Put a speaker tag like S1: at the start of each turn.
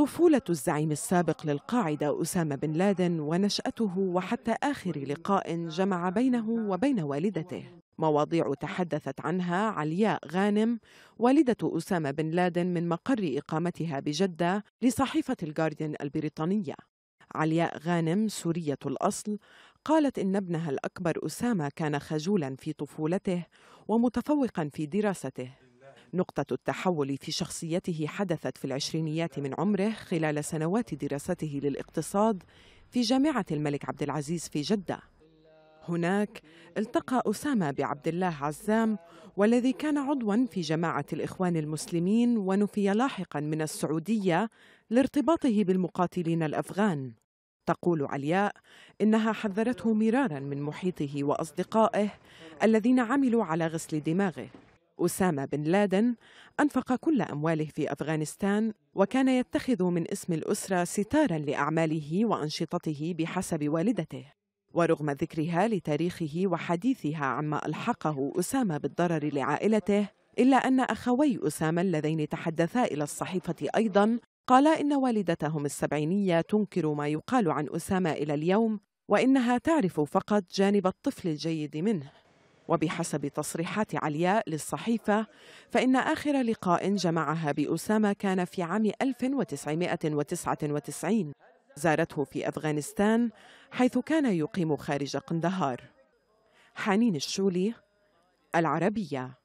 S1: طفولة الزعيم السابق للقاعدة أسامة بن لادن ونشأته وحتى آخر لقاء جمع بينه وبين والدته مواضيع تحدثت عنها علياء غانم والدة أسامة بن لادن من مقر إقامتها بجدة لصحيفة الجارديان البريطانية علياء غانم سورية الأصل قالت إن ابنها الأكبر أسامة كان خجولا في طفولته ومتفوقا في دراسته نقطة التحول في شخصيته حدثت في العشرينيات من عمره خلال سنوات دراسته للاقتصاد في جامعة الملك عبد العزيز في جدة هناك التقى أسامة بعبد الله عزام والذي كان عضوا في جماعة الإخوان المسلمين ونفي لاحقا من السعودية لارتباطه بالمقاتلين الأفغان تقول علياء إنها حذرته مرارا من محيطه وأصدقائه الذين عملوا على غسل دماغه أسامة بن لادن أنفق كل أمواله في أفغانستان وكان يتخذ من اسم الأسرة ستارا لأعماله وأنشطته بحسب والدته ورغم ذكرها لتاريخه وحديثها عما ألحقه أسامة بالضرر لعائلته إلا أن أخوي أسامة اللذين تحدثا إلى الصحيفة أيضا قالا إن والدتهم السبعينية تنكر ما يقال عن أسامة إلى اليوم وإنها تعرف فقط جانب الطفل الجيد منه وبحسب تصريحات علياء للصحيفة فإن آخر لقاء جمعها بأسامة كان في عام 1999 زارته في أفغانستان حيث كان يقيم خارج قندهار حنين الشولي العربية